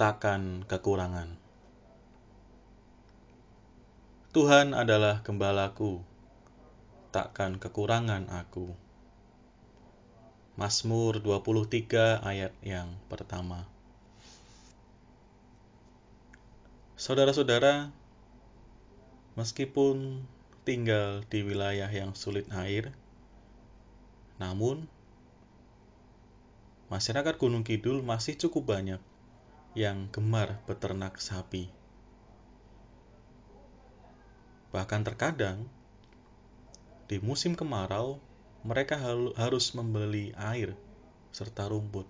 takkan kekurangan. Tuhan adalah gembalaku, takkan kekurangan aku. Masmur 23 ayat yang pertama. Saudara-saudara, meskipun tinggal di wilayah yang sulit air, namun masyarakat Gunung Kidul masih cukup banyak yang gemar beternak sapi. Bahkan terkadang di musim kemarau mereka harus membeli air serta rumput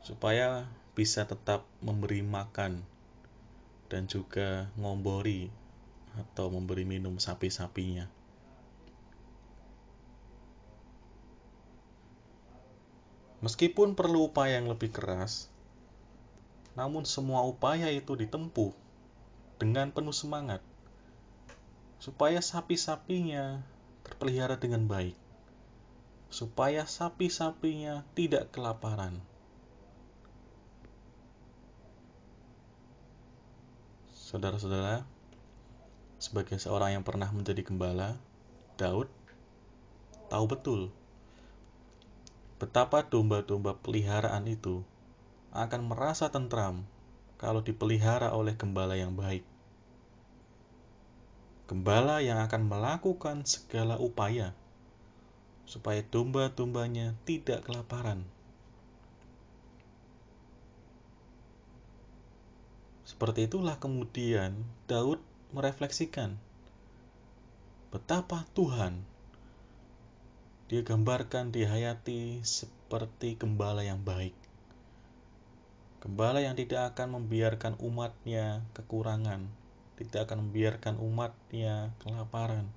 supaya bisa tetap memberi makan dan juga ngombori atau memberi minum sapi-sapinya. Meskipun perlu upaya yang lebih keras, namun semua upaya itu ditempuh dengan penuh semangat supaya sapi-sapinya terpelihara dengan baik, supaya sapi-sapinya tidak kelaparan. Saudara-saudara, sebagai seorang yang pernah menjadi gembala, Daud tahu betul betapa domba-domba peliharaan itu akan merasa tentram kalau dipelihara oleh gembala yang baik. Gembala yang akan melakukan segala upaya supaya domba-dombanya tidak kelaparan. Seperti itulah kemudian Daud merefleksikan betapa Tuhan dia gambarkan dihayati seperti gembala yang baik. Gembala yang tidak akan membiarkan umatnya kekurangan, tidak akan membiarkan umatnya kelaparan.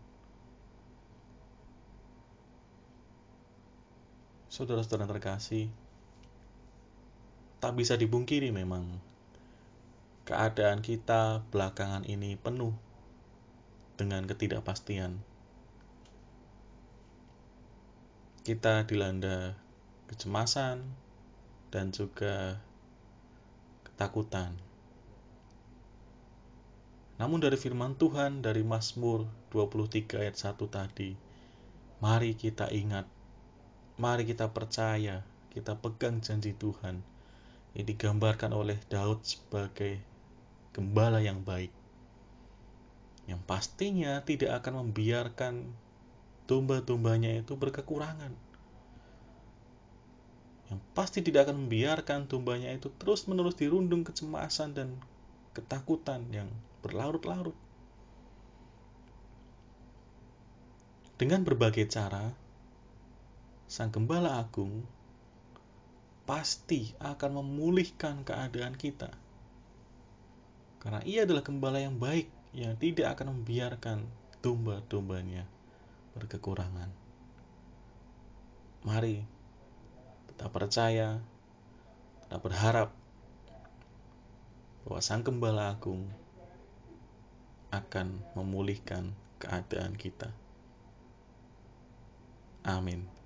Saudara-saudara terkasih, tak bisa dibungkiri memang keadaan kita belakangan ini penuh dengan ketidakpastian. Kita dilanda kecemasan dan juga ketakutan. Namun dari firman Tuhan dari Mazmur 23 ayat 1 tadi, mari kita ingat, mari kita percaya, kita pegang janji Tuhan yang digambarkan oleh Daud sebagai gembala yang baik. Yang pastinya tidak akan membiarkan domba-dombanya itu berkekurangan yang pasti tidak akan membiarkan dombanya itu terus-menerus dirundung kecemasan dan ketakutan yang berlarut-larut. Dengan berbagai cara, Sang Gembala Agung pasti akan memulihkan keadaan kita. Karena ia adalah gembala yang baik yang tidak akan membiarkan domba-dombanya berkekurangan. Mari tak percaya, tak berharap bahwa Sang Gembala Agung akan memulihkan keadaan kita. Amin.